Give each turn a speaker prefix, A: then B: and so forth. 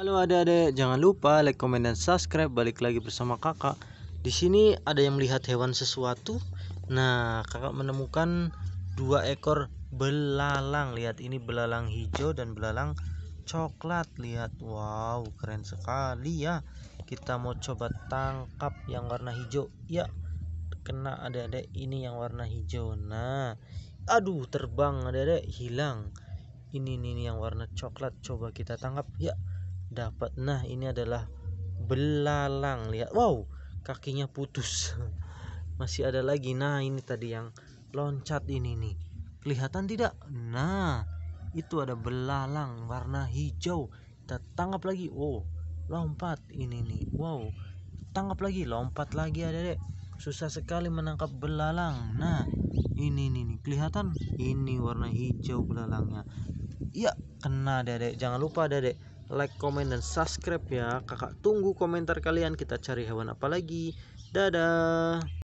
A: Halo adik-adik, jangan lupa like, comment, dan subscribe. Balik lagi bersama kakak. Di sini ada yang melihat hewan sesuatu. Nah, kakak menemukan dua ekor belalang. Lihat ini belalang hijau dan belalang coklat. Lihat, wow, keren sekali ya. Kita mau coba tangkap yang warna hijau. Ya, kena adik-adik ini yang warna hijau. Nah, aduh terbang adik-adik hilang. Ini ini ini yang warna coklat coba kita tangkap ya dapat nah ini adalah belalang lihat wow kakinya putus masih ada lagi nah ini tadi yang loncat ini nih kelihatan tidak nah itu ada belalang warna hijau kita tangkap lagi oh lompat ini nih wow tangkap lagi lompat lagi ada dek susah sekali menangkap belalang nah ini nih, nih. kelihatan ini warna hijau belalangnya iya kena dek jangan lupa dek like, komen, dan subscribe ya. Kakak tunggu komentar kalian. Kita cari hewan apa lagi. Dadah.